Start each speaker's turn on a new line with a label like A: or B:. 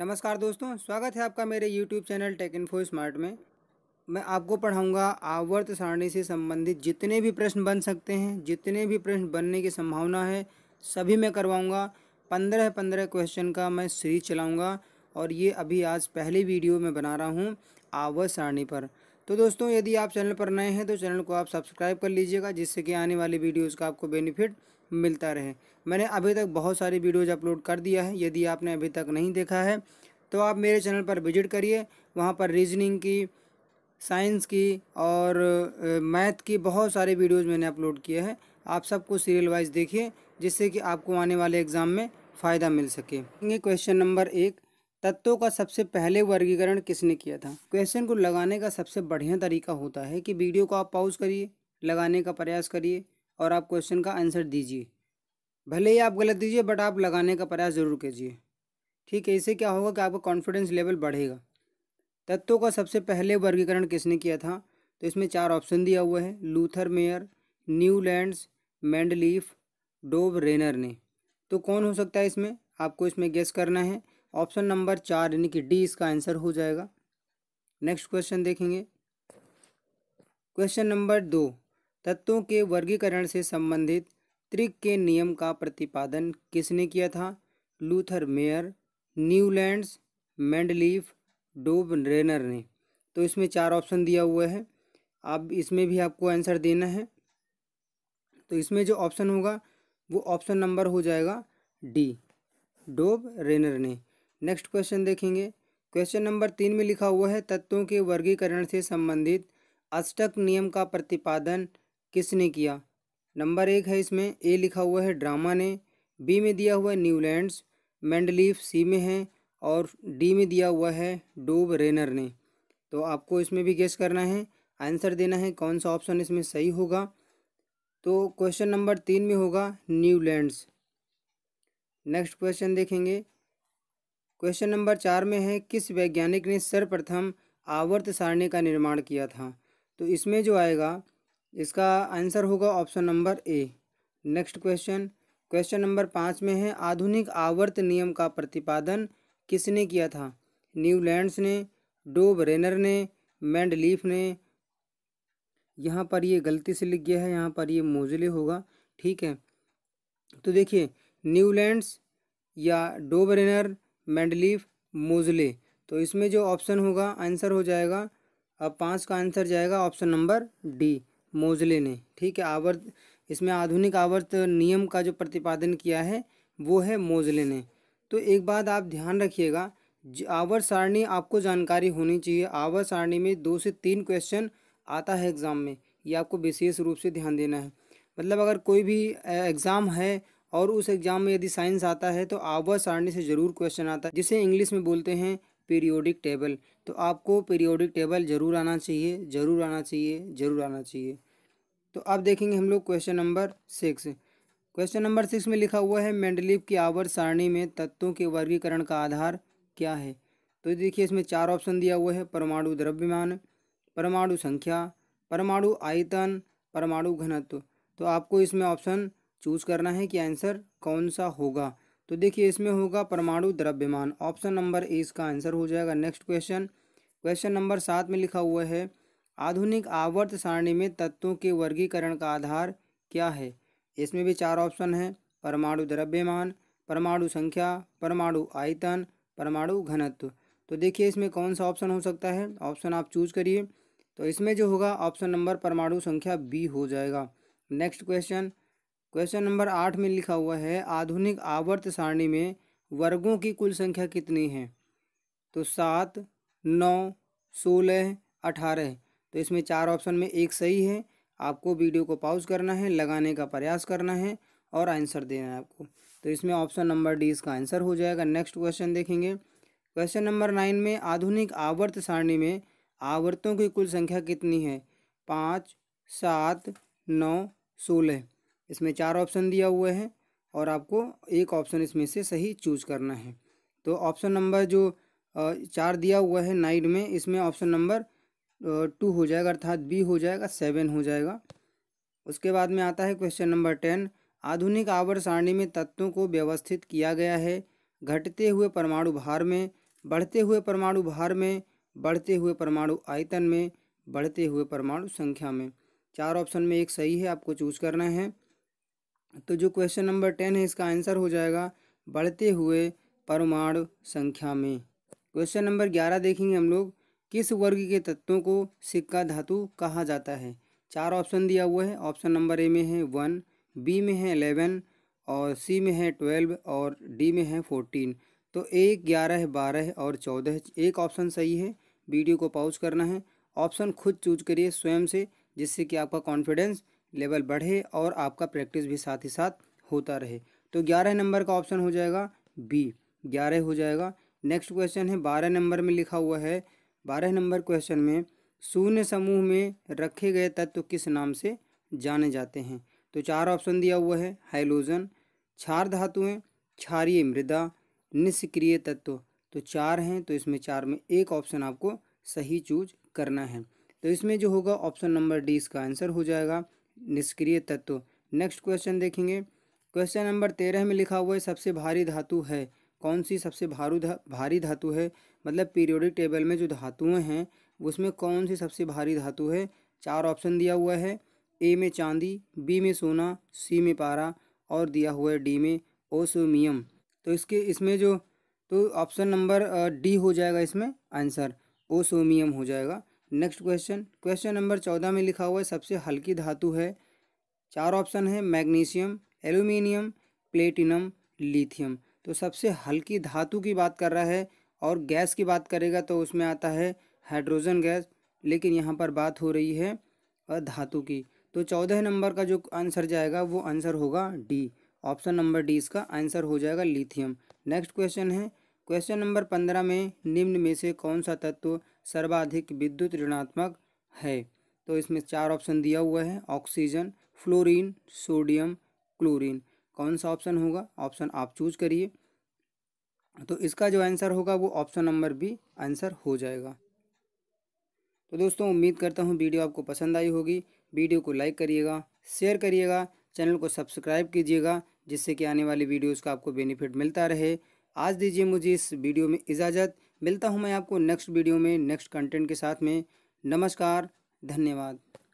A: नमस्कार दोस्तों स्वागत है आपका मेरे YouTube channel tech info smart में मैं आपको पढ़ाऊंगा आवर्त सारणी से संबंधित जितने भी प्रश्न बन सकते हैं जितने भी प्रश्न बनने की संभावना है सभी मैं करवाऊंगा पंद्रह पंद्रह क्वेश्चन का मैं सीरीज चलाऊंगा और ये अभी आज पहली वीडियो में बना रहा हूँ आवर्त सारणी पर तो दोस्तों यदि आप चैनल पर नए हैं तो चैनल को आप सब्सक्राइब कर लीजिएगा जिससे कि आने वाली वीडियोज़ का आपको बेनिफिट मिलता रहे मैंने अभी तक बहुत सारी वीडियोज़ अपलोड कर दिया है यदि आपने अभी तक नहीं देखा है तो आप मेरे चैनल पर विजिट करिए वहाँ पर रीजनिंग की साइंस की और मैथ की बहुत सारे वीडियोज़ मैंने अपलोड किए हैं आप सबको सीरियल वाइज देखिए जिससे कि आपको आने वाले एग्ज़ाम में फ़ायदा मिल सके क्वेश्चन नंबर एक तत्वों का सबसे पहले वर्गीकरण किसने किया था क्वेश्चन को लगाने का सबसे बढ़िया तरीका होता है कि वीडियो को आप पॉज करिए लगाने का प्रयास करिए और आप क्वेश्चन का आंसर दीजिए भले ही आप गलत दीजिए बट आप लगाने का प्रयास ज़रूर कीजिए ठीक है इसे क्या होगा कि आपका कॉन्फिडेंस लेवल बढ़ेगा तत्वों का सबसे पहले वर्गीकरण किसने किया था तो इसमें चार ऑप्शन दिया हुआ है Lothar Meyer Newlands Mendeleev Dobereiner ने तो कौन हो सकता है इसमें आपको इसमें गेस करना है ऑप्शन नंबर चार यानी कि डी इसका आंसर हो जाएगा नेक्स्ट क्वेश्चन देखेंगे क्वेश्चन नंबर दो तत्वों के वर्गीकरण से संबंधित त्रिक के नियम का प्रतिपादन किसने किया था Lothar Meyer Newlands Mendeleev Dobereiner ने तो इसमें चार ऑप्शन दिया हुआ है अब इसमें भी आपको आंसर देना है तो इसमें जो ऑप्शन होगा वो ऑप्शन नंबर हो जाएगा डी डोब रेनर ने नेक्स्ट क्वेश्चन देखेंगे क्वेश्चन नंबर तीन में लिखा हुआ है तत्वों के वर्गीकरण से संबंधित अष्टक नियम का प्रतिपादन किसने किया नंबर एक है इसमें ए लिखा हुआ है ड्रामा ने बी में दिया हुआ है न्यूलैंड्स मैंडलीफ सी में है और डी में दिया हुआ है डोब रेनर ने तो आपको इसमें भी गेस करना है आंसर देना है कौन सा ऑप्शन इसमें सही होगा तो क्वेश्चन नंबर तीन में होगा न्यूलैंड्स नेक्स्ट क्वेश्चन देखेंगे क्वेश्चन नंबर चार में है किस वैज्ञानिक ने सर्वप्रथम आवर्त सारणी का निर्माण किया था तो इसमें जो आएगा इसका आंसर होगा option number A next question question number पाँच में है आधुनिक आवर्त नियम का प्रतिपादन किसने किया था न्यूलैंड्स ने डोब रेनर ने मैंडलीफ ने यहाँ पर ये गलती से लिख गया है यहाँ पर ये मोजले होगा ठीक है तो देखिए न्यूलैंड्स या डोबरेनर मैंडलीफ मोजले तो इसमें जो ऑप्शन होगा आंसर हो जाएगा अब पाँच का आंसर जाएगा ऑप्शन नंबर डी मोजले ने ठीक है आवर्त इसमें आधुनिक आवर्त नियम का जो प्रतिपादन किया है वो है मोजले ने तो एक बात आप ध्यान रखिएगा आवर्त सारणी आपको जानकारी होनी चाहिए आवर्त सारणी में दो से तीन क्वेश्चन आता है एग्ज़ाम में ये आपको विशेष रूप से ध्यान देना है मतलब अगर कोई भी एग्ज़ाम है और उस एग्ज़ाम में यदि साइंस आता है तो आवर सारणी से ज़रूर क्वेश्चन आता है जिसे इंग्लिश में बोलते हैं पीरियोडिक टेबल तो आपको पीरियोडिक टेबल ज़रूर आना चाहिए ज़रूर आना चाहिए ज़रूर आना चाहिए तो अब देखेंगे हम लोग question number six question number six में लिखा हुआ है मेंडलीव की आवर सारणी में तत्वों के वर्गीकरण का आधार क्या है तो देखिए इसमें चार ऑप्शन दिया हुआ है परमाणु द्रव्यमान परमाणु संख्या परमाणु आयतन परमाणु घनत्व तो आपको इसमें ऑप्शन चूज करना है कि आंसर कौन सा होगा तो देखिए इसमें होगा परमाणु द्रव्यमान ऑप्शन नंबर ए इसका आंसर हो जाएगा नेक्स्ट क्वेश्चन क्वेश्चन नंबर सात में लिखा हुआ है आधुनिक आवर्त सारणी में तत्वों के वर्गीकरण का आधार क्या है इसमें भी चार ऑप्शन हैं परमाणु द्रव्यमान परमाणु संख्या परमाणु आयतन परमाणु घनत्व तो देखिए इसमें कौन सा ऑप्शन हो सकता है ऑप्शन आप चूज करिए तो इसमें जो होगा ऑप्शन नंबर परमाणु संख्या बी हो जाएगा नेक्स्ट क्वेश्चन क्वेश्चन नंबर आठ में लिखा हुआ है आधुनिक आवर्त सारणी में वर्गों की कुल संख्या कितनी है तो सात नौ सोलह अठारह तो इसमें चार ऑप्शन में एक सही है आपको वीडियो को पॉज करना है लगाने का प्रयास करना है और आंसर देना है आपको तो इसमें ऑप्शन नंबर डी इसका आंसर हो जाएगा नेक्स्ट क्वेश्चन देखेंगे क्वेश्चन नंबर नाइन में आधुनिक आवर्त सारणी में आवर्तों की कुल संख्या कितनी है पाँच सात नौ सोलह इसमें चार ऑप्शन दिया हुआ है और आपको एक ऑप्शन इसमें से सही चूज करना है तो ऑप्शन नंबर जो चार दिया हुआ है नाइट में इसमें ऑप्शन नंबर टू हो जाएगा अर्थात बी हो जाएगा सेवन हो जाएगा उसके बाद में आता है क्वेश्चन नंबर टेन आधुनिक आवर सारणी में तत्वों को व्यवस्थित किया गया है घटते हुए परमाणु भार में बढ़ते हुए परमाणु भार में बढ़ते हुए परमाणु आयतन में बढ़ते हुए परमाणु संख्या में चार ऑप्शन में एक सही है आपको चूज करना है तो जो क्वेश्चन नंबर टेन है इसका आंसर हो जाएगा बढ़ते हुए परमाणु संख्या में क्वेश्चन नंबर ग्यारह देखेंगे हम लोग किस वर्ग के तत्वों को सिक्का धातु कहा जाता है चार ऑप्शन दिया हुआ है ऑप्शन नंबर ए में है वन बी में है एलेवन और सी में है ट्वेल्व और डी में है फोर्टीन तो एक ग्यारह बारह और चौदह एक ऑप्शन सही है वीडियो को पॉज करना है ऑप्शन खुद चूज करिए स्वयं से जिससे कि आपका कॉन्फिडेंस लेवल बढ़े और आपका प्रैक्टिस भी साथ ही साथ होता रहे तो ग्यारह नंबर का ऑप्शन हो जाएगा बी ग्यारह हो जाएगा नेक्स्ट क्वेश्चन है बारह नंबर में लिखा हुआ है बारह नंबर क्वेश्चन में शून्य समूह में रखे गए तत्व किस नाम से जाने जाते हैं तो चार ऑप्शन दिया हुआ है हाइलोजन क्षार धातुएँ क्षारीय मृदा निष्क्रिय तत्व तो चार हैं तो इसमें चार में एक ऑप्शन आपको सही चूज करना है तो इसमें जो होगा ऑप्शन नंबर डी इसका आंसर हो जाएगा निष्क्रिय तत्व नेक्स्ट क्वेश्चन देखेंगे क्वेश्चन नंबर तेरह में लिखा हुआ है सबसे भारी धातु है कौन सी सबसे भारू धा, भारी धातु है मतलब पीरियोडिक टेबल में जो धातुएं हैं उसमें कौन सी सबसे भारी धातु है चार ऑप्शन दिया हुआ है ए में चांदी बी में सोना सी में पारा और दिया हुआ है डी में ओसोमियम तो इसके इसमें जो तो ऑप्शन नंबर डी हो जाएगा इसमें आंसर ओसोमियम हो जाएगा नेक्स्ट क्वेश्चन क्वेश्चन नंबर चौदह में लिखा हुआ है सबसे हल्की धातु है चार ऑप्शन है मैग्नीशियम एल्यूमिनियम प्लेटिनम लिथियम तो सबसे हल्की धातु की बात कर रहा है और गैस की बात करेगा तो उसमें आता है हाइड्रोजन गैस लेकिन यहाँ पर बात हो रही है धातु की तो चौदह नंबर का जो आंसर जाएगा वो आंसर होगा डी ऑप्शन नंबर डी इसका आंसर हो जाएगा लिथियम नेक्स्ट क्वेश्चन है क्वेश्चन नंबर पंद्रह में निम्न में से कौन सा तत्व सर्वाधिक विद्युत ऋणात्मक है तो इसमें चार ऑप्शन दिया हुआ है ऑक्सीजन फ्लोरीन सोडियम क्लोरीन कौन सा ऑप्शन होगा ऑप्शन आप चूज करिए तो इसका जो आंसर होगा वो ऑप्शन नंबर बी आंसर हो जाएगा तो दोस्तों उम्मीद करता हूँ वीडियो आपको पसंद आई होगी वीडियो को लाइक करिएगा शेयर करिएगा चैनल को सब्सक्राइब कीजिएगा जिससे कि आने वाली वीडियोज़ का आपको बेनिफिट मिलता रहे आज दीजिए मुझे इस वीडियो में इजाज़त मिलता हूँ मैं आपको नेक्स्ट वीडियो में नेक्स्ट कंटेंट के साथ में नमस्कार धन्यवाद